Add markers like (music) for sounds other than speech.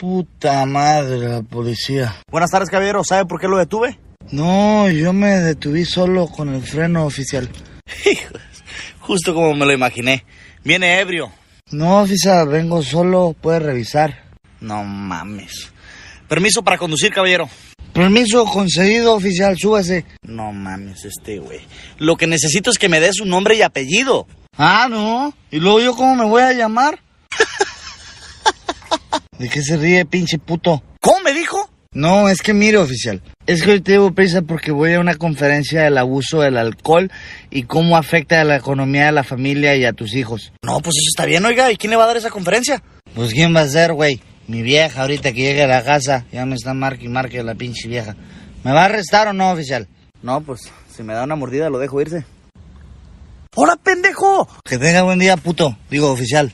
puta madre la policía. Buenas tardes, caballero. ¿Sabe por qué lo detuve? No, yo me detuve solo con el freno oficial. (laughs) Justo como me lo imaginé. Viene ebrio. No, oficial, vengo solo. Puede revisar. No mames. Permiso para conducir, caballero. Permiso concedido, oficial. Súbase. No mames, este güey. Lo que necesito es que me dé su nombre y apellido. Ah, no. ¿Y luego yo cómo me voy a llamar? ¿De qué se ríe, pinche puto? ¿Cómo me dijo? No, es que mire, oficial. Es que hoy te llevo prisa porque voy a una conferencia del abuso del alcohol y cómo afecta a la economía de la familia y a tus hijos. No, pues eso está bien, oiga. ¿Y quién le va a dar esa conferencia? Pues quién va a ser, güey. Mi vieja, ahorita que llegue a la casa, ya me está marque y marque la pinche vieja. ¿Me va a arrestar o no, oficial? No, pues si me da una mordida lo dejo irse. ¡Hola, pendejo! Que tenga buen día, puto. Digo, oficial.